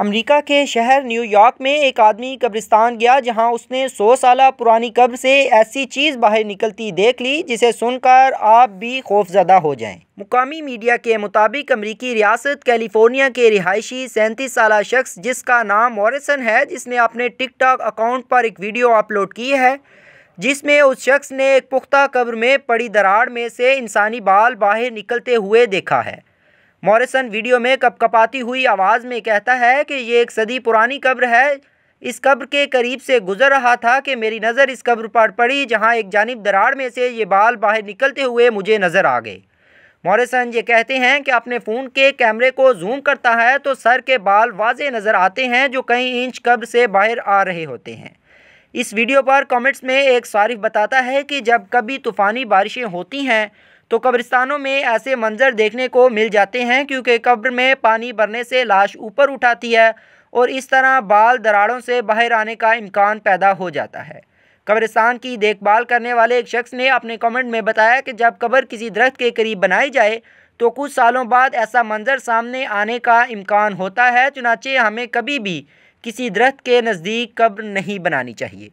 America के शहर New York में एक आदमी कब्रिस्तान गया जहां उसने 100 साल पुरानी कब्र से ऐसी चीज़ बाहर निकलती देख ली जिसे सुनकर आप भी खौफजदा हो जाएं। मुकामी मीडिया के मुताबिक अमरीकी रियासत कैलिफोर्निया के रिहायशी सैंतीस साल शख्स जिसका नाम मॉरिसन है जिसने अपने टिकटॉक अकाउंट पर एक वीडियो अपलोड की है जिसमें उस शख्स ने एक पुख्ता कब्र में पड़ी दरार में से इंसानी बाल बाहर निकलते हुए देखा है मॉरिसन वीडियो में कपकपाती हुई आवाज़ में कहता है कि ये एक सदी पुरानी कब्र है इस कब्र के करीब से गुजर रहा था कि मेरी नज़र इस कब्र पर पड़ी जहाँ एक जानब दराड़ में से ये बाल बाहर निकलते हुए मुझे नज़र आ गए मॉरिसन ये कहते हैं कि अपने फ़ोन के कैमरे को जूम करता है तो सर के बाल वाजे नज़र आते हैं जो कई इंच कब्र से बाहर आ रहे होते हैं इस वीडियो पर कमेंट्स में एक सारिफ बताता है कि जब कभी तूफ़ानी बारिशें होती हैं तो कब्रिस्तानों में ऐसे मंजर देखने को मिल जाते हैं क्योंकि कब्र में पानी भरने से लाश ऊपर उठाती है और इस तरह बाल दराड़ों से बाहर आने का इम्कान पैदा हो जाता है कब्रिस्तान की देखभाल करने वाले एक शख्स ने अपने कमेंट में बताया कि जब कब्र किसी दरख्त के करीब बनाई जाए तो कुछ सालों बाद ऐसा मंजर सामने आने का इम्कान होता है चुनाचे हमें कभी भी किसी दरख्त के नज़दीक कब्र नहीं बनानी चाहिए